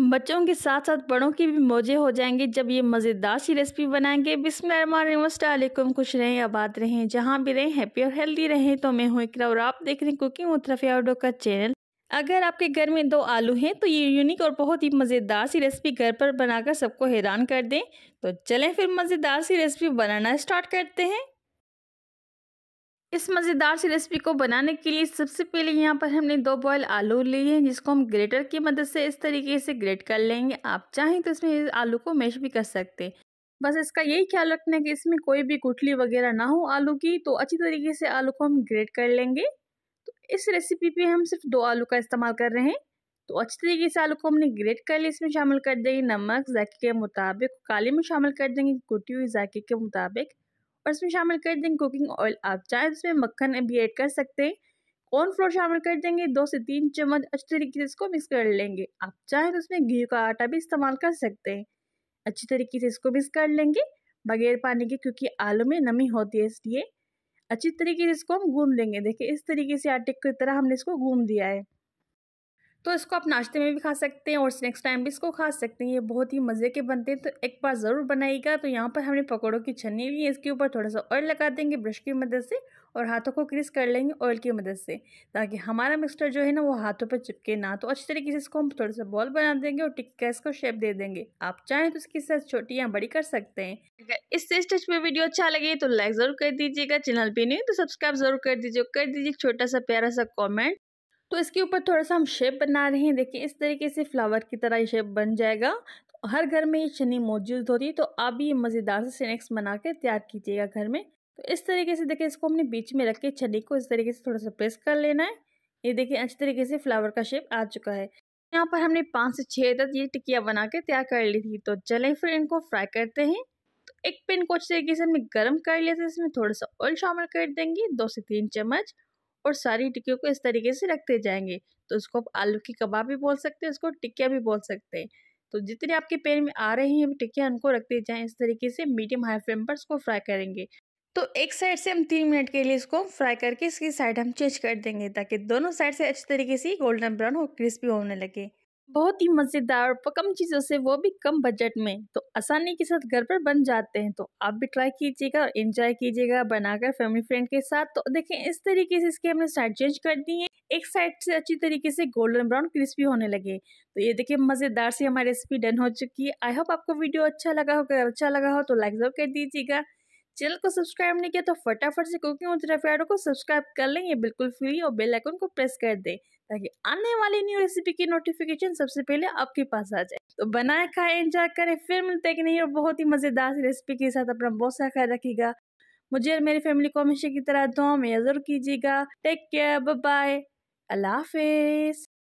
बच्चों के साथ साथ बड़ों की भी मौजे हो जाएंगे जब ये मज़ेदार सी रेसिपी बनाएंगे बिस्मिलकुम खुश रहें आबाद रहें जहाँ भी रहें हैप्पी और हेल्दी रहें तो मैं हूँ इकरा और आप देख रहे हैं कुकिंग उतरफिया ऑडो का चैनल अगर आपके घर में दो आलू हैं तो ये यूनिक और बहुत ही मज़ेदार सी रेसिपी घर पर बनाकर सबको हैरान कर दें तो चलें फिर मज़ेदार सी रेसिपी बनाना स्टार्ट करते हैं इस मज़ेदार सी रेसिपी को बनाने के लिए सबसे पहले यहाँ पर हमने दो बॉयल आलू लिए हैं जिसको हम ग्रेटर की मदद से इस तरीके से ग्रेट कर लेंगे आप चाहें तो इसमें आलू को मैश भी कर सकते हैं बस इसका यही ख्याल रखना है कि इसमें कोई भी गुठली वगैरह ना हो आलू की तो अच्छी तरीके से आलू को हम ग्रेट कर लेंगे तो इस रेसिपी पर हम सिर्फ दो आलू का इस्तेमाल कर रहे हैं तो अच्छी तरीके से आलू को हमने ग्रेट कर लिया इसमें शामिल कर देंगे नमक जायके के मुताबिक काली में शामिल कर देंगे कुटी हुई जायके के मुताबिक और इसमें शामिल कर देंगे कुकिंग ऑयल आप चाहें इसमें मक्खन भी ऐड कर सकते हैं कॉर्नफ्लोर शामिल कर देंगे दो से तीन चम्मच अच्छी तरीके से इसको मिक्स कर लेंगे आप चाहें तो उसमें घी का आटा भी इस्तेमाल कर सकते हैं अच्छी तरीके से इसको मिक्स कर लेंगे बगैर पानी के क्योंकि आलू में नमी होती है इसलिए अच्छी तरीके से इसको हम गूंद लेंगे देखिए इस तरीके से आटे की तरह हमने इसको गूंद दिया है तो इसको आप नाश्ते में भी खा सकते हैं और स्नैक्स टाइम भी इसको खा सकते हैं ये बहुत ही मज़े के बनते हैं तो एक बार ज़रूर बनाइएगा तो यहाँ पर हमने पकौड़ों की छन्नी ली है इसके ऊपर थोड़ा सा ऑयल लगा देंगे ब्रश की मदद से और हाथों को क्रिस कर लेंगे ऑयल की मदद से ताकि हमारा मिक्सचर जो है ना वो हाथों पर चिपके ना तो अच्छी तरीके से इसको हम थोड़ा सा बॉल बना देंगे और टिक्का इसको शेप दे देंगे आप चाहें तो इसकी साइज छोटी या बड़ी कर सकते हैं अगर इस स्टेज पर वीडियो अच्छा लगे तो लाइक ज़रूर कर दीजिएगा चैनल पर नहीं तो सब्सक्राइब जरूर कर दीजिए कर दीजिए छोटा सा प्यारा सा कॉमेंट तो इसके ऊपर थोड़ा सा हम शेप बना रहे हैं देखिए इस तरीके से फ्लावर की तरह ये शेप बन जाएगा तो हर घर में ये चनी मौजूद होती है तो आप भी ये मज़ेदार से स्नैक्स बना के तैयार कीजिएगा घर में तो इस तरीके से देखिए इसको हमने बीच में रख के चनी को इस तरीके से थोड़ा सा प्रेस कर लेना है ये देखिए अच्छी तरीके से फ्लावर का शेप आ चुका है यहाँ पर हमने पाँच से छः तक ये टिकिया बना के तैयार कर ली थी तो चलें फिर इनको फ्राई करते हैं तो एक पेन को अच्छी तरीके से हमने गर्म कर लिया था इसमें थोड़ा सा ऑयल शामिल कर देंगे दो से तीन चम्मच और सारी टिक्कियों को इस तरीके से रखते जाएंगे तो इसको आप आलू की कबाब भी बोल सकते हैं इसको टिक्किया भी बोल सकते हैं तो जितने आपके पैन में आ रही हैं टिक्किया उनको रखते जाएँ इस तरीके से मीडियम हाई फ्लेम पर इसको फ्राई करेंगे तो एक साइड से हम तीन मिनट के लिए इसको फ्राई करके इसकी साइड हम चेंज कर देंगे ताकि दोनों साइड से अच्छी तरीके से गोल्डन ब्राउन और क्रिस्पी होने लगे बहुत ही मज़ेदार और कम चीज़ों से वो भी कम बजट में तो आसानी के साथ घर पर बन जाते हैं तो आप भी ट्राई कीजिएगा और एंजॉय कीजिएगा बनाकर फैमिली फ्रेंड के साथ तो देखें इस तरीके से इसके हमने साइड चेंज कर दी है एक साइड से अच्छी तरीके से गोल्डन ब्राउन क्रिस्पी होने लगे तो ये देखिए मज़ेदार से हमारी रेसिपी डन हो चुकी है आई होप आपको वीडियो अच्छा लगा हो अगर अच्छा लगा हो तो लाइक जरूर कर दीजिएगा चैनल को सब्सक्राइब नहीं किया तो फटाफट से कुकिंग उतरा को सब्सक्राइब कर लें ये बिल्कुल फ्री और बेल आइकन को प्रेस कर दें ताकि आने वाली न्यू रेसिपी की नोटिफिकेशन सबसे पहले आपके पास आ जाए तो बनाए खाए इंजॉय करें फिर मिलते कि नहीं और बहुत ही मज़ेदार रेसिपी के साथ अपना बहुत सा ख्याल रखेगा मुझे और मेरी फैमिली को हमेशा की तरह दुआ में जरूर कीजिएगा टेक केयर बाय अल्लाह हाफिज़